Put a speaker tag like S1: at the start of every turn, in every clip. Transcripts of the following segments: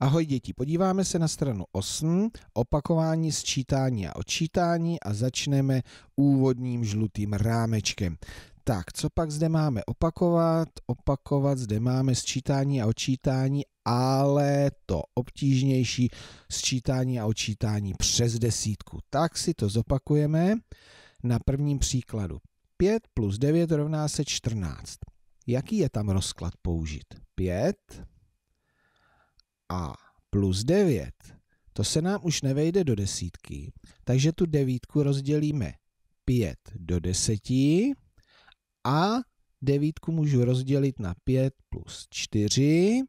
S1: Ahoj děti, podíváme se na stranu 8, opakování sčítání a odčítání a začneme úvodním žlutým rámečkem. Tak, co pak zde máme opakovat? Opakovat zde máme sčítání a odčítání, ale to obtížnější sčítání a odčítání přes desítku. Tak si to zopakujeme na prvním příkladu. 5 plus 9 rovná se 14. Jaký je tam rozklad použit? 5 a plus 9, to se nám už nevejde do desítky, takže tu devítku rozdělíme 5 do 10 a devítku můžu rozdělit na 5 plus 4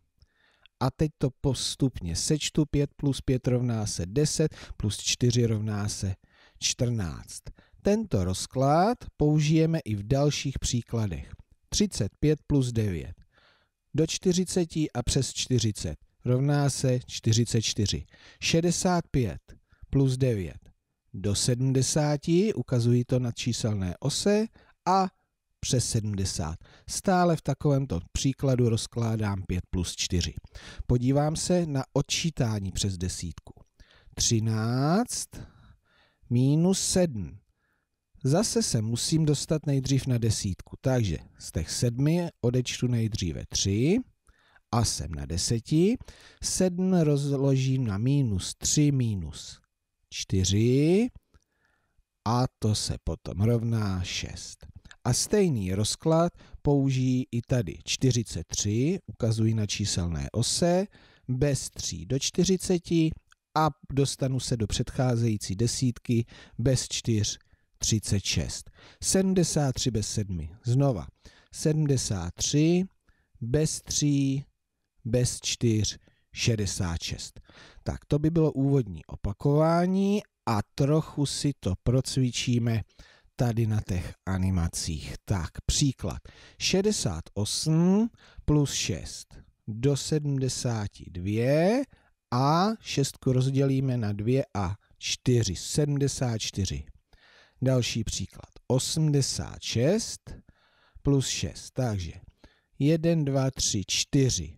S1: a teď to postupně sečtu. 5 plus 5 rovná se 10, plus 4 rovná se 14. Tento rozklad použijeme i v dalších příkladech. 35 plus 9 do 40 a přes 40 rovná se 44. 65 plus 9 do 70, ukazují to na číselné ose a přes 70. Stále v takovémto příkladu rozkládám 5 plus 4. Podívám se na odčítání přes desítku. 13 minus 7. Zase se musím dostat nejdřív na desítku, takže z těch sedmi odečtu nejdříve 3 a jsem na deseti, Sedm rozložím na minus tři minus čtyři a to se potom rovná šest. A stejný rozklad použijí i tady 43, ukazují na číselné ose, bez 3 do 40 a dostanu se do předcházející desítky bez 4 36. 73 bez 7. Znova. 73 bez 3 bez 4, 66. Tak to by bylo úvodní opakování a trochu si to procvičíme tady na těch animacích. Tak příklad. 68 plus 6 do 72 a 6 rozdělíme na 2 a 4, 74. Další příklad. 86 plus 6. Takže 1, 2, 3, 4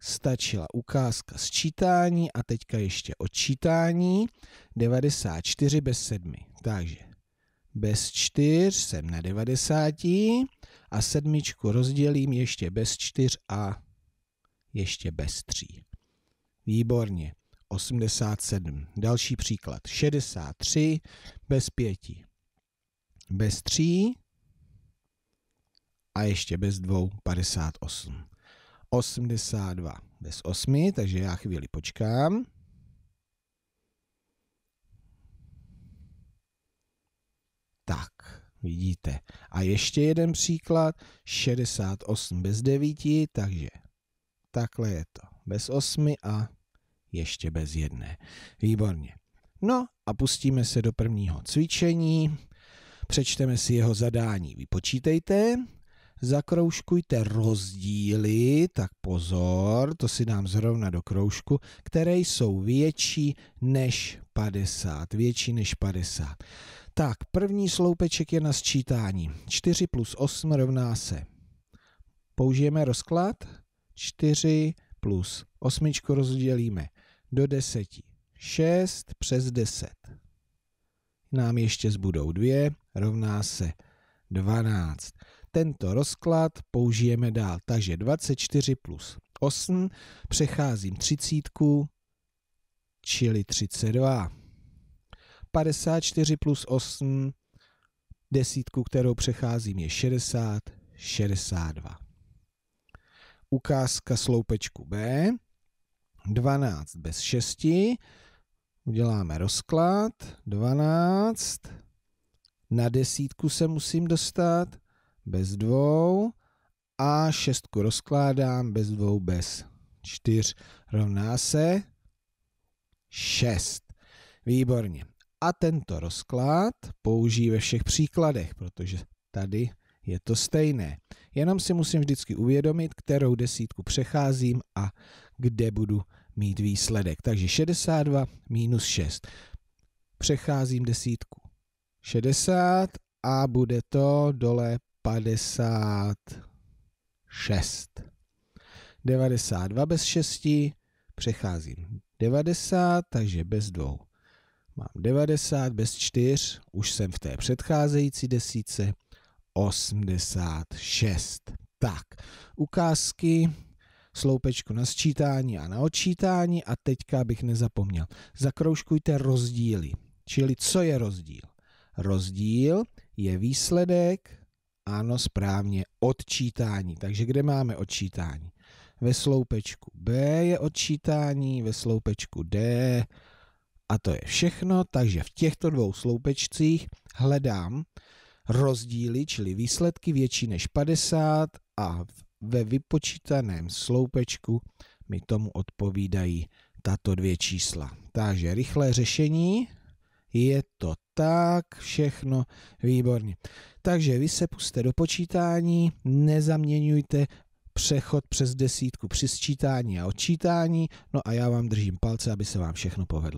S1: stačila ukázka sčítání a teďka ještě odčítání. 94 bez 7. Takže bez 4 jsem na 90 a sedmičku rozdělím ještě bez 4 a ještě bez 3. Výborně. 87. Další příklad. 63 bez 5. Bez 3 a ještě bez 2. 58. 82 bez 8, takže já chvíli počkám. Tak, vidíte. A ještě jeden příklad, 68 bez 9, takže takhle je to. Bez 8 a ještě bez jedné. Výborně. No a pustíme se do prvního cvičení. Přečteme si jeho zadání. Vypočítejte zakroužkujte rozdíly, tak pozor, to si dám zrovna do kroužku, které jsou větší než 50, větší než 50. Tak, první sloupeček je na sčítání. 4 plus 8 rovná se. Použijeme rozklad. 4 plus 8 rozdělíme do 10. 6 přes 10. Nám ještě zbudou 2, rovná se 12. Tento rozklad použijeme dál, takže 24 plus 8, přecházím 30, čili 32. 54 plus 8, desítku, kterou přecházím, je 60, 62. Ukázka sloupečku B, 12 bez 6, uděláme rozklad, 12, na desítku se musím dostat, bez dvou a šestku rozkládám bez dvou bez čtyř rovná se šest. Výborně. A tento rozklad použijí ve všech příkladech, protože tady je to stejné. Jenom si musím vždycky uvědomit, kterou desítku přecházím a kde budu mít výsledek. Takže 62 minus 6. Přecházím desítku 60 a bude to dole 56. 92 bez 6, přecházím 90, takže bez 2. Mám 90 bez 4, už jsem v té předcházející desíce, 86. Tak, ukázky, sloupečku na sčítání a na odčítání a teďka bych nezapomněl. Zakroužkujte rozdíly, čili co je rozdíl? Rozdíl je výsledek ano, správně, odčítání. Takže kde máme odčítání? Ve sloupečku B je odčítání, ve sloupečku D a to je všechno. Takže v těchto dvou sloupečcích hledám rozdíly, čili výsledky větší než 50 a ve vypočítaném sloupečku mi tomu odpovídají tato dvě čísla. Takže rychlé řešení. Je to tak, všechno výborně. Takže vy se puste do počítání, nezaměňujte přechod přes desítku při sčítání a odčítání, no a já vám držím palce, aby se vám všechno povedlo.